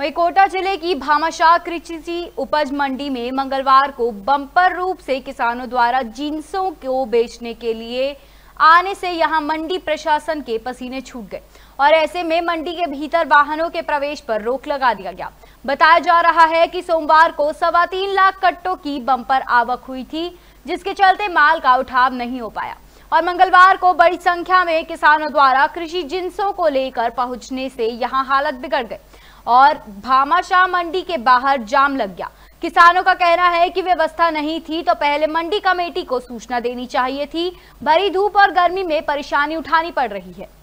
वही कोटा जिले की भामाशाह कृषि उपज मंडी में मंगलवार को बम्पर रूप से किसानों द्वारा जींसों को बेचने के लिए आने से यहां मंडी प्रशासन के पसीने छूट गए और ऐसे में मंडी के भीतर वाहनों के प्रवेश पर रोक लगा दिया गया बताया जा रहा है कि सोमवार को सवा तीन लाख कट्टों की बम्पर आवक हुई थी जिसके चलते माल का उठाव नहीं हो पाया और मंगलवार को बड़ी संख्या में किसानों द्वारा कृषि जिन्सों को लेकर पहुंचने से यहां हालत बिगड़ गई और भामाशाह मंडी के बाहर जाम लग गया किसानों का कहना है कि व्यवस्था नहीं थी तो पहले मंडी कमेटी को सूचना देनी चाहिए थी भरी धूप और गर्मी में परेशानी उठानी पड़ रही है